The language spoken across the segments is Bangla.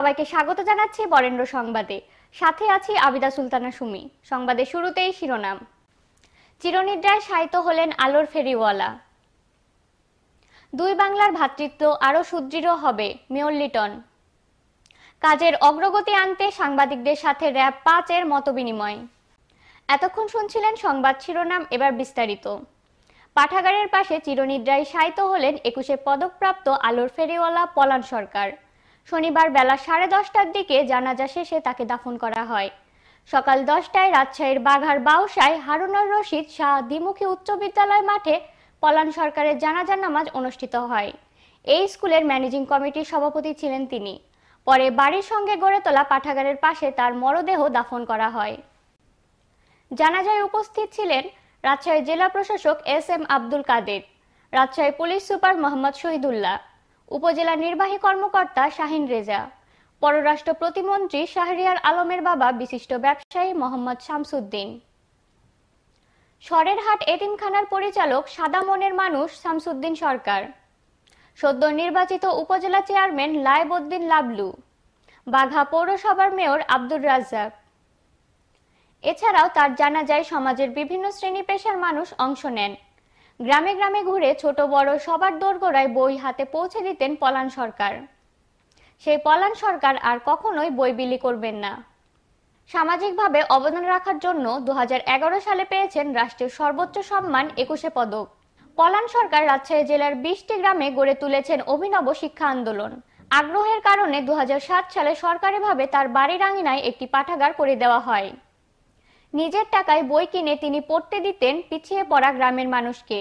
সবাইকে স্বাগত জানাচ্ছি বরেন্দ্র সংবাদে সাথে আছি আবিদা সুলতানা সুমি সংবাদে শুরুতেই শিরোনাম চিরনিদ্রায় শায়িত হলেন আলোর ফেরিওয়ালা দুই বাংলার ভ্রাতৃত্ব আরও সুদৃঢ় হবে মেয়র লিটন কাজের অগ্রগতি আনতে সাংবাদিকদের সাথে র্যাব পাঁচের মতবিনিময় এতক্ষণ শুনছিলেন সংবাদ শিরোনাম এবার বিস্তারিত পাঠাগারের পাশে চিরনিদ্রায় শায়িত হলেন একুশে পদকপ্রাপ্ত আলোর ফেরিওয়ালা পলান সরকার শনিবার বেলা সাড়ে দশটার দিকে জানাজা শেষে তাকে দাফন করা হয় সকাল দশটায় রাজশাহীর বাঘার বাউসায় হারুনার রশিদ শাহ দ্বিমুখী উচ্চ বিদ্যালয় মাঠে পলান সরকারের জানাজা নামাজ অনুষ্ঠিত হয় এই স্কুলের ম্যানেজিং কমিটির সভাপতি ছিলেন তিনি পরে বাড়ির সঙ্গে গড়ে তোলা পাঠাগারের পাশে তার মরদেহ দাফন করা হয় জানাজায় উপস্থিত ছিলেন রাজশাহী জেলা প্রশাসক S M Abdul Kader Rajshahi police super Mohammad Shahidullah উপজেলা নির্বাহী কর্মকর্তা শাহিন রেজা পররাষ্ট্র প্রতিমন্ত্রী শাহরিয়ার আলমের বাবা বিশিষ্ট ব্যবসায়ী মোহাম্মদ শামসুদ্দিন সরেরহাট এতিমখানার পরিচালক সাদা মনের মানুষ শামসুদ্দিন সরকার সদ্য নির্বাচিত উপজেলা চেয়ারম্যান লায়বুদ্দিন লাবলু বাঘা পৌরসভার মেয়র আব্দুর রাজ্জাক এছাড়াও তার জানা যায় সমাজের বিভিন্ন শ্রেণী পেশার মানুষ অংশ নেন গ্রামে গ্রামে ঘুরে ছোট বড় সবার দোরগোড়ায় বই হাতে পৌঁছে দিতেন পলান সরকার সেই পলান সরকার আর কখনোই বই বিলি করবেন না সামাজিকভাবে অবদান রাখার জন্য দু সালে পেয়েছেন রাষ্ট্রের সর্বোচ্চ সম্মান একুশে পদক পলান সরকার রাজশাহী জেলার বিশটি গ্রামে গড়ে তুলেছেন অভিনব শিক্ষা আন্দোলন আগ্রহের কারণে দু সালে সরকারিভাবে তার বাড়ির আঙিনায় একটি পাঠাগার করে দেওয়া হয় নিজের টাকায় বই কিনে তিনি পড়তে দিতেন পিছিয়ে পড়া গ্রামের মানুষকে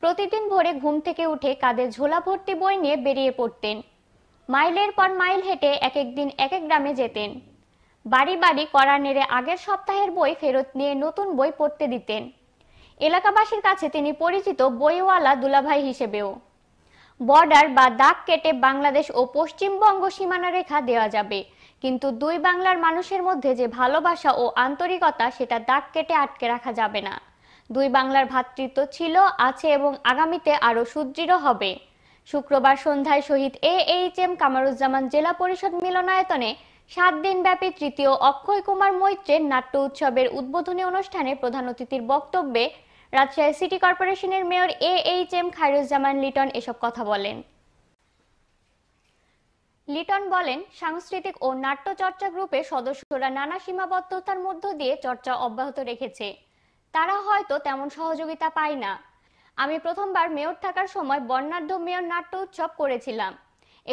প্রতিদিন ভোরে ঘুম থেকে উঠে কাদের ঝোলা ভর্তি বই নিয়ে বেরিয়ে পড়তেন মাইলের পর মাইল হেঁটে এক একদিন এক এক গ্রামে যেতেন বাড়ি বাড়ি করা নেড়ে আগের সপ্তাহের বই ফেরত নিয়ে নতুন বই পড়তে দিতেন এলাকাবাসীর কাছে তিনি পরিচিত বইওয়ালা দুলাভাই হিসেবেও বর্ডার বা দাগ কেটে বাংলাদেশ ও পশ্চিমবঙ্গ সীমানা রেখা দেওয়া যাবে কিন্তু দুই বাংলার মানুষের মধ্যে যে ভালোবাসা ও আন্তরিকতা সেটা দাগ কেটে আটকে রাখা যাবে না দুই বাংলার ভ্রাতৃত্ব ছিল আছে এবং আগামীতে আরও সুদৃঢ় হবে শুক্রবার সন্ধ্যায় Shahid A H M Kamaruzzaman জেলা পরিষদ মিলনায়তনে সাত দিনব্যাপী তৃতীয় অক্ষয় কুমার মৈত্রের নাট্য উৎসবের উদ্বোধনী অনুষ্ঠানে প্রধান অতিথির বক্তব্যে রাজশাহী সিটি কর্পোরেশনের mayor A H M Khairuzzaman Liton এসব কথা বলেন লিটন বলেন সাংস্কৃতিক ও নাট্য চর্চা গ্রুপের সদস্যরা নানা সীমাবদ্ধতার মধ্য দিয়ে চর্চা অব্যাহত রেখেছে তারা হয়তো তেমন সহযোগিতা পায় না আমি প্রথমবার মেয়র থাকার সময় বর্ণাঢ্য মেয়র নাট্য উৎসব করেছিলাম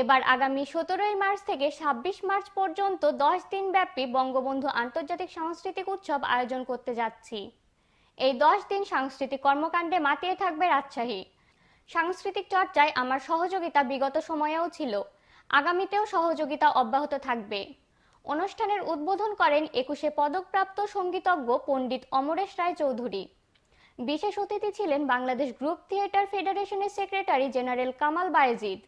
এবার আগামী সতেরোই মার্চ থেকে ছাব্বিশ মার্চ পর্যন্ত দশ দিন ব্যাপী বঙ্গবন্ধু আন্তর্জাতিক সাংস্কৃতিক উৎসব আয়োজন করতে যাচ্ছি এই দশ দিন সাংস্কৃতিক কর্মকাণ্ডে মাতিয়ে থাকবে রাজশাহী সাংস্কৃতিক চর্চায় আমার সহযোগিতা বিগত সময়েও ছিল আগামীতেও সহযোগিতা অব্যাহত থাকবে অনুষ্ঠানের উদ্বোধন করেন একুশে পদকপ্রাপ্ত সঙ্গীতজ্ঞ পণ্ডিত অমরেশ রায় চৌধুরী বিশেষ অতিথি ছিলেন বাংলাদেশ গ্রুপ থিয়েটার ফেডারেশনের সেক্রেটারি জেনারেল কামাল বায়েজিদ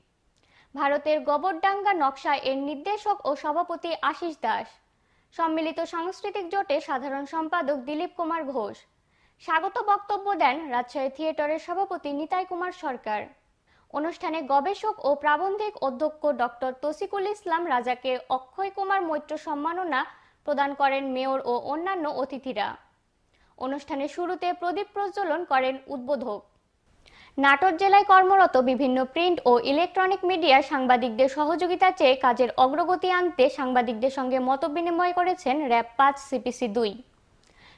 ভারতের গবরডাঙ্গা নকশা এর নির্দেশক ও সভাপতি আশিস দাস সম্মিলিত সাংস্কৃতিক জোটে সাধারণ সম্পাদক দিলীপ কুমার ঘোষ স্বাগত বক্তব্য দেন রাজশাহী থিয়েটারের সভাপতি নিতাই কুমার সরকার অনুষ্ঠানে গবেষক ও প্রাবন্ধিক অধ্যক্ষ ডক্টর তসিকুল ইসলাম রাজাকে অক্ষয় কুমার মৈত্র সম্মাননা প্রদান করেন মেয়র ও অন্যান্য অতিথিরা অনুষ্ঠানের শুরুতে প্রদীপ প্রজ্বলন করেন উদ্বোধক নাটোর জেলায় কর্মরত বিভিন্ন প্রিন্ট ও ইলেকট্রনিক মিডিয়া সাংবাদিকদের সহযোগিতা চেয়ে কাজের অগ্রগতি আনতে সাংবাদিকদের সঙ্গে মতবিনিময় করেছেন র্যাব পাঁচ সিপিসি দুই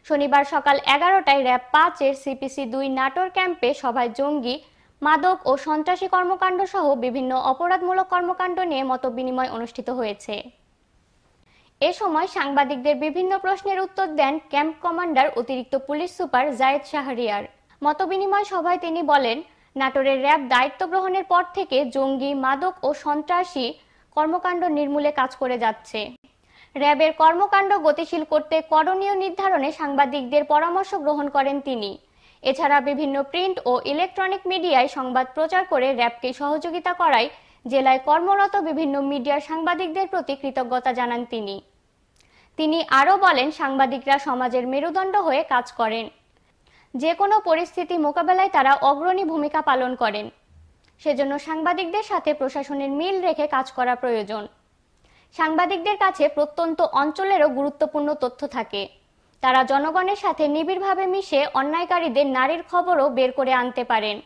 শনিবার সকাল এগারোটায় র্যাব পাঁচের সিপিসি দুই নাটোর ক্যাম্পে সভায় জঙ্গি মাদক ও সন্ত্রাসী কর্মকাণ্ড সহ বিভিন্ন অপরাধমূলক কর্মকাণ্ড নিয়ে মত বিনিময় অনুষ্ঠিত হয়েছে এ সময় সাংবাদিকদের বিভিন্ন প্রশ্নের উত্তর দেন ক্যাম্প কমান্ডার অতিরিক্ত পুলিশ সুপার জায়েদ শাহরিয়ার মতবিনিময় সভায় তিনি বলেন নাটোরের র্যাব দায়িত্ব গ্রহণের পর থেকে জঙ্গি মাদক ও সন্ত্রাসী কর্মকাণ্ড নির্মূলে কাজ করে যাচ্ছে র্যাবের কর্মকাণ্ড গতিশীল করতে করণীয় নির্ধারণে সাংবাদিকদের পরামর্শ গ্রহণ করেন তিনি এছাড়া বিভিন্ন প্রিন্ট ও ইলেকট্রনিক মিডিয়ায় সংবাদ প্রচার করে র্যাবকে সহযোগিতা করায় জেলায় কর্মরত বিভিন্ন মিডিয়ার সাংবাদিকদের প্রতি কৃতজ্ঞতা জানান তিনি তিনি আরও বলেন সাংবাদিকরা সমাজের মেরুদণ্ড হয়ে কাজ করেন যে কোনো পরিস্থিতি মোকাবেলায় তারা অগ্রণী ভূমিকা পালন করেন সেজন্য সাংবাদিকদের সাথে প্রশাসনের মিল রেখে কাজ করা প্রয়োজন সাংবাদিকদের কাছে প্রত্যন্ত অঞ্চলেরও গুরুত্বপূর্ণ তথ্য থাকে তারা জনগণের সাথে নিবিড়ভাবে মিশে অন্যায়কারীদের নারীর খবরও বের করে আনতে পারেন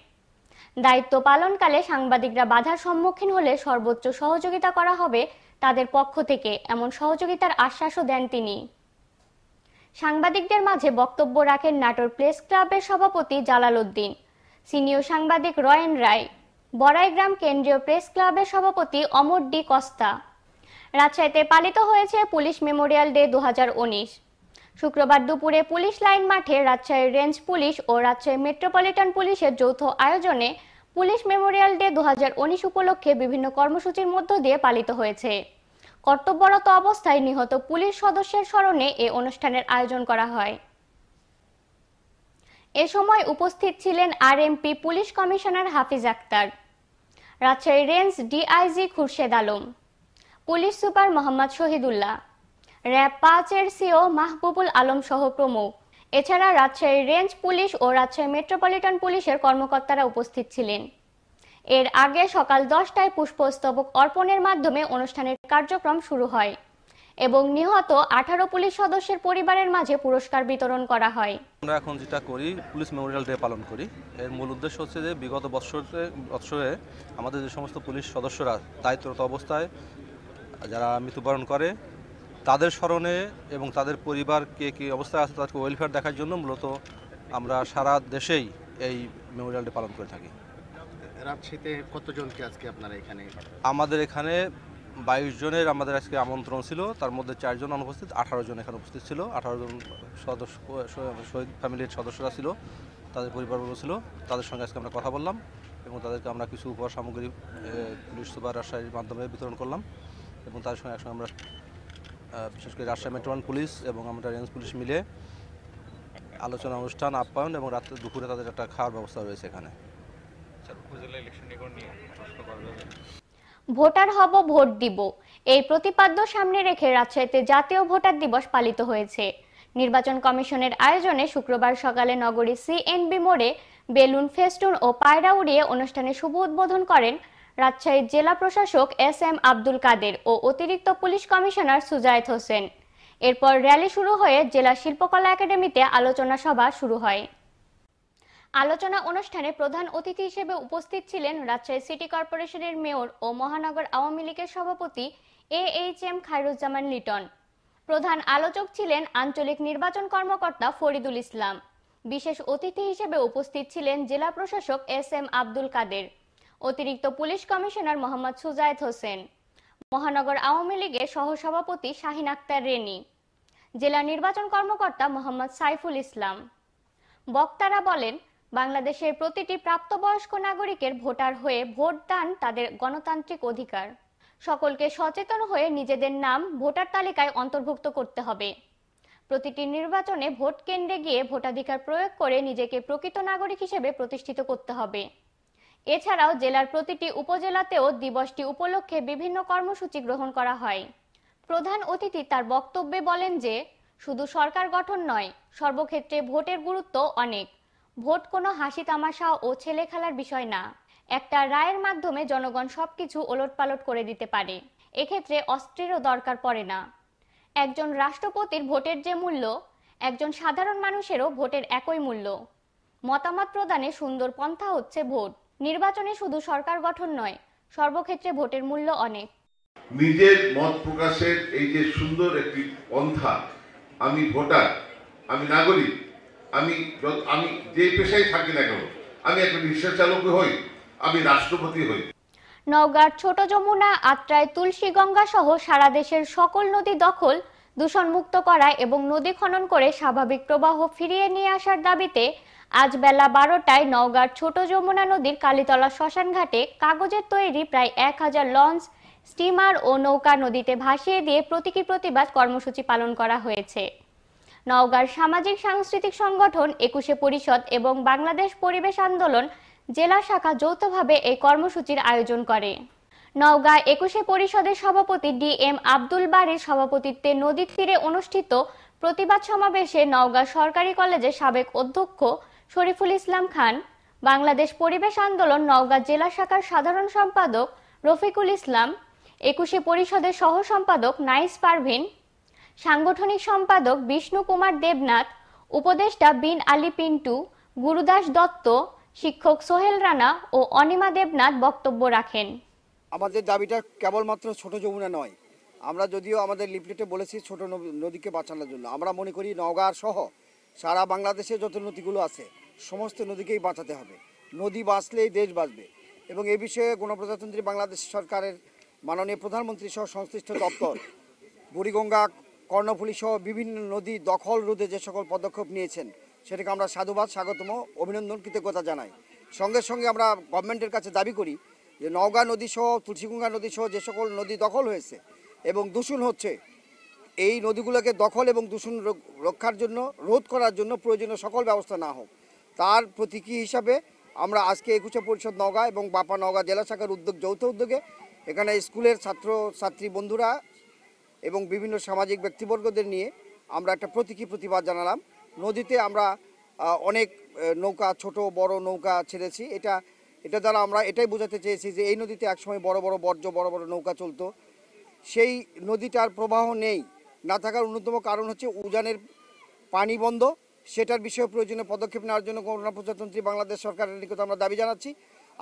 দায়িত্ব পালনকালে সাংবাদিকরা বাধার সম্মুখীন হলে সর্বোচ্চ সহযোগিতা করা হবে তাদের পক্ষ থেকে এমন সহযোগিতার আশ্বাসও দেন তিনি সাংবাদিকদের মাঝে বক্তব্য রাখেন নাটোর প্রেস ক্লাবের সভাপতি জালাল উদ্দিন সিনিয়র সাংবাদিক রয়েন রায় বড়াইগ্রাম কেন্দ্রীয় প্রেস ক্লাবের সভাপতি অমর ডি কস্তা রাজশাহীতে পালিত হয়েছে পুলিশ মেমোরিয়াল ডে দু শুক্রবার দুপুরে পুলিশ লাইন মাঠে রাজশাহী রেঞ্জ পুলিশ ও রাজশাহী মেট্রোপলিটন পুলিশের যৌথ আয়োজনে পুলিশ মেমোরিয়াল ডে দু উপলক্ষে বিভিন্ন কর্মসূচির মধ্য দিয়ে পালিত হয়েছে কর্তব্যরত অবস্থায় নিহত পুলিশ সদস্যের স্মরণে এ অনুষ্ঠানের আয়োজন করা হয় এ সময় উপস্থিত ছিলেন RMP police commissioner Hafiz Akhtar Rajshahi range DIG Khurshed Alam police super Mohammad Shahidullah RAB পাঁচের সিও মাহবুবুল আলম সহ প্রমুখ এছাড়া রাজশাহী রেঞ্জ পুলিশ ও রাজশাহী মেট্রোপলিটন পুলিশের কর্মকর্তারা উপস্থিত ছিলেন এর আগে সকাল দশটায় পুষ্পস্তবক অর্পণের মাধ্যমে অনুষ্ঠানের কার্যক্রম শুরু হয় এবং নিহত আঠারো পুলিশ সদস্যের পরিবারের মাঝে পুরস্কার বিতরণ করা হয় আমরা এখন যেটা করি পুলিশ মেমোরিয়াল ডে পালন করি এর মূল উদ্দেশ্য হচ্ছে যে বিগত বছরে বছরে আমাদের যে সমস্ত পুলিশ সদস্যরা দায়িত্বরত অবস্থায় যারা মৃত্যুবরণ করে তাদের স্মরণে এবং তাদের পরিবার কে কি অবস্থায় আছে তাদেরকে ওয়েলফেয়ার দেখার জন্য মূলত আমরা সারা দেশেই এই মেমোরিয়ালটি পালন করে থাকি রাজশাহীতে কতজনকে আজকে আপনারা এখানে আমাদের এখানে বাইশ জনের আমাদের আজকে আমন্ত্রণ ছিল তার মধ্যে চারজন অনুপস্থিত আঠারো জন এখানে উপস্থিত ছিল আঠারো জন সদস্য শহীদ ফ্যামিলির সদস্যরা ছিল তাদের পরিবারবর্গ ছিল তাদের সঙ্গে আজকে আমরা কথা বললাম এবং তাদেরকে আমরা কিছু উপহার সামগ্রী পুলিশ সুপার রাজশাহীর মাধ্যমে বিতরণ করলাম এবং তাদের সঙ্গে একসঙ্গে আমরা বিশেষ করে রাজশাহী মেট্রোন পুলিশ এবং আমরা রেঞ্জ পুলিশ মিলে আলোচনা অনুষ্ঠান আপ্যায়ন এবং রাত্রে দুপুরে তাদের একটা খাওয়ার ব্যবস্থা রয়েছে এখানে ভোটার হব ভোট দিব এই প্রতিপাদ্য সামনে রেখে রাজশাহীতে জাতীয় ভোটার দিবস পালিত হয়েছে নির্বাচন কমিশনের আয়োজনে শুক্রবার সকালে নগরী সিএনবি মোড়ে বেলুন ফেস্টুন ও পায়রা উড়িয়ে অনুষ্ঠানে শুভ উদ্বোধন করেন রাজশাহীর জেলা প্রশাসক এস এম আব্দুল কাদের ও অতিরিক্ত পুলিশ কমিশনার সুজায়েত হোসেন এরপর র্যালি শুরু হয়ে জেলা শিল্পকলা একাডেমিতে আলোচনা সভা শুরু হয় আলোচনা অনুষ্ঠানে প্রধান অতিথি হিসেবে উপস্থিত ছিলেন রাজশাহী সিটি কর্পোরেশনের মেয়র ও মহানগর আওয়ামী লীগের সভাপতি A H M Khairuzzaman Liton প্রধান আলোচক ছিলেন আঞ্চলিক নির্বাচন কর্মকর্তা ফরিদুল ইসলাম বিশেষ অতিথি হিসেবে উপস্থিত ছিলেন জেলা প্রশাসক এস এম আব্দুল কাদের অতিরিক্ত পুলিশ কমিশনার মোহাম্মদ সুজায়েত হোসেন মহানগর আওয়ামী লীগের সহসভাপতি শাহিন আক্তার রেনি জেলা নির্বাচন কর্মকর্তা মোহাম্মদ সাইফুল ইসলাম বক্তারা বলেন বাংলাদেশের প্রতিটি প্রাপ্তবয়স্ক নাগরিকের ভোটার হয়ে ভোট দান তাদের গণতান্ত্রিক অধিকার সকলকে সচেতন হয়ে নিজেদের নাম ভোটার তালিকায় অন্তর্ভুক্ত করতে হবে প্রতিটি নির্বাচনে ভোট কেন্দ্রে গিয়ে ভোটাধিকার প্রয়োগ করে নিজেকে প্রকৃত নাগরিক হিসেবে প্রতিষ্ঠিত করতে হবে এছাড়াও জেলার প্রতিটি উপজেলাতেও দিবসটি উপলক্ষে বিভিন্ন কর্মসূচি গ্রহণ করা হয় প্রধান অতিথি তার বক্তব্যে বলেন যে শুধু সরকার গঠন নয় সর্বক্ষেত্রে ভোটের গুরুত্ব অনেক ভোট কোনো হাসি তামাশা ও ছেলে খেলার বিষয় না একটা রায়ের মাধ্যমে জনগণ সবকিছু ওলটপালট করে দিতে পারে এক্ষেত্রে অস্ত্রেরও দরকার পড়ে না একজন রাষ্ট্রপতির ভোটের যে মূল্য একজন সাধারণ মানুষেরও ভোটের একই মূল্য মতামত প্রদানে সুন্দর পন্থা হচ্ছে ভোট নির্বাচনে শুধু সরকার গঠন নয় সর্বক্ষেত্রে ভোটের মূল্য অনেক নিজের মত প্রকাশের এই যে সুন্দর একটি পন্থা আমি ভোটার আমি নাগরিক আমি আমি যে পেশায় থাকি না কেন আমি একজন রিক্সা চালক হই আমি রাষ্ট্রপতি হই নওগাঁর ছোট যমুনা আত্রায় তুলসী গঙ্গা সহ সারা দেশের সকল নদী দখল দূষণমুক্ত করা এবং নদী খনন করে স্বাভাবিক প্রবাহ ফিরিয়ে নিয়ে আসার দাবিতে আজ বেলা বারোটায় নওগাঁর ছোট যমুনা নদীর কালীতলা শ্মশানঘাটে কাগজের তৈরি প্রায় এক হাজার লঞ্চ স্টিমার ও নৌকা নদীতে ভাসিয়ে দিয়ে প্রতীকী প্রতিবাদ কর্মসূচি পালন করা হয়েছে নওগাঁর সামাজিক সাংস্কৃতিক সংগঠন একুশে পরিষদ এবং বাংলাদেশ পরিবেশ আন্দোলন জেলা শাখা যৌথভাবে এই কর্মসূচির আয়োজন করে নওগাঁ একুশে পরিষদের সভাপতি ডি এম আব্দুল বারের সভাপতিত্বে নদীর তীরে অনুষ্ঠিত প্রতিবাদ সমাবেশে নওগাঁ সরকারি কলেজের সাবেক অধ্যক্ষ শরীফুল ইসলাম খান বাংলাদেশ পরিবেশ আন্দোলন নওগাঁ জেলা শাখার সাধারণ সম্পাদক রফিকুল ইসলাম একুশে পরিষদের সহ সম্পাদক নাইস পারভিন সাংগঠনিক সম্পাদক বিষ্ণু কুমার দেবনাথ উপদেষ্টা বিন আলী পিন্টু গুরুদাস দত্ত শিক্ষক সোহেল রানা ও অনিমা দেবনাথ বক্তব্য রাখেন আমাদের দাবিটা কেবলমাত্র ছোট যমুনা নয় আমরা যদিও আমাদের লিফলেটে বলেছি ছোট নদীকে বাঁচানোর জন্য আমরা মনে করি নওগাঁ সহ সারা বাংলাদেশে যত নদীগুলো আছে সমস্ত নদীকেই বাঁচাতে হবে নদী বাঁচলেই দেশ বাঁচবে এবং এ বিষয়ে গণপ্রজাতন্ত্রী বাংলাদেশ সরকারের মাননীয় প্রধানমন্ত্রী সহ সংশ্লিষ্ট দপ্তর বুড়িগঙ্গা কর্ণফুলী সহ বিভিন্ন নদী দখল রোধে যে সকল পদক্ষেপ নিয়েছেন সেটাকে আমরা সাধুবাদ স্বাগতম অভিনন্দন কৃতজ্ঞতা জানাই সঙ্গে সঙ্গে আমরা গভর্নমেন্টের কাছে দাবি করি যে নওগাঁ নদী সহ তুলসীগঙ্গা নদী সহ যে সকল নদী দখল হয়েছে এবং দূষণ হচ্ছে এই নদীগুলোকে দখল এবং দূষণ রক্ষার জন্য রোধ করার জন্য প্রয়োজনীয় সকল ব্যবস্থা না হোক তার প্রতীকী হিসাবে আমরা আজকে একুশে পরিষদ নগা এবং বাপা নগা জেলা শাখার উদ্যোগ যৌথ উদ্যোগে এখানে স্কুলের ছাত্র ছাত্রী বন্ধুরা এবং বিভিন্ন সামাজিক ব্যক্তিবর্গদের নিয়ে আমরা একটা প্রতীকী প্রতিবাদ জানালাম নদীতে আমরা অনেক নৌকা ছোট বড় নৌকা ছেড়েছি এটা এটা দ্বারা আমরা এটাই বোঝাতে চেয়েছি যে এই নদীতে একসময় বড় বড় বর্জ্য বড় বড় নৌকা চলতো সেই নদীটার প্রবাহ নেই না থাকার অন্যতম কারণ হচ্ছে উজানের পানি বন্ধ সেটার বিষয়ে প্রয়োজনীয় পদক্ষেপ নেওয়ার জন্য করোনা প্রজাতন্ত্রী বাংলাদেশ সরকারের নিকট আমরা দাবি জানাচ্ছি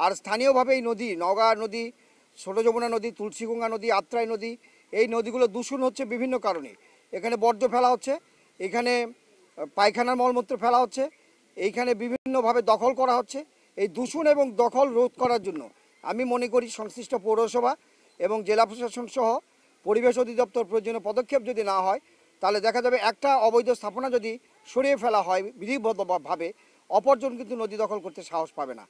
আর স্থানীয়ভাবে এই নদী নগা নদী ছোট যমুনা নদী তুলসীগঙ্গা নদী আত্রাই নদী এই নদীগুলো দূষণ হচ্ছে বিভিন্ন কারণে এখানে বর্জ্য ফেলা হচ্ছে এখানে পায়খানার মলমূত্র ফেলা হচ্ছে এইখানে বিভিন্নভাবে দখল করা হচ্ছে এই দূষণ এবং দখল রোধ করার জন্য আমি মনে করি সংশ্লিষ্ট পৌরসভা এবং জেলা প্রশাসন সহ পরিবেশ অধিদপ্তর প্রয়োজনীয় পদক্ষেপ যদি না হয় তাহলে দেখা যাবে একটা অবৈধ স্থাপনা যদি সরিয়ে ফেলা হয় বিধিবদ্ধভাবে অপরজন কিন্তু নদী দখল করতে সাহস পাবে না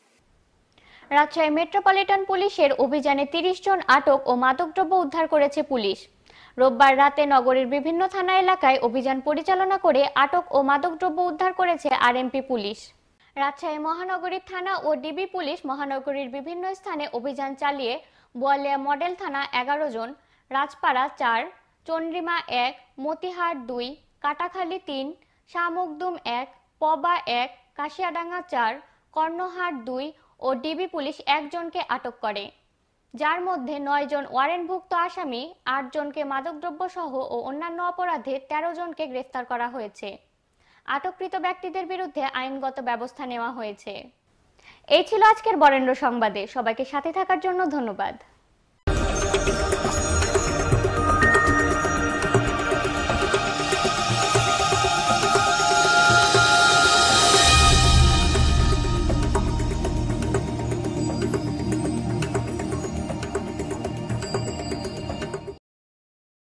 রাজশাহী মেট্রোপলিটন পুলিশের অভিযানে তিরিশ জন আটক ও মাদকদ্রব্য উদ্ধার করেছে পুলিশ রোববার রাতে নগরের বিভিন্ন থানা এলাকায় অভিযান পরিচালনা করে আটক ও মাদকদ্রব্য উদ্ধার করেছে আরএমপি পুলিশ রাজশাহী মহানগরীর থানা ও ডিবি পুলিশ মহানগরীর বিভিন্ন স্থানে অভিযান চালিয়ে বোয়ালিয়া মডেল থানা এগারো জন রাজপাড়া চার চন্দ্রিমা এক মতিহার দুই কাটাখালী তিন শামুকদুম এক পবা এক কাশিয়াডাঙ্গা চার কর্ণহার দুই ও ডিবি পুলিশ একজনকে আটক করে যার মধ্যে নয়জন ওয়ারেন্টভুক্ত আসামি আটজনকে মাদকদ্রব্য সহ ও অন্যান্য অপরাধে ১৩ জনকে গ্রেফতার করা হয়েছে আটককৃত ব্যক্তিদের বিরুদ্ধে আইনগত ব্যবস্থা নেওয়া হয়েছে এই ছিল আজকের বরেন্দ্র সংবাদে সবাইকে সাথে থাকার জন্য ধন্যবাদ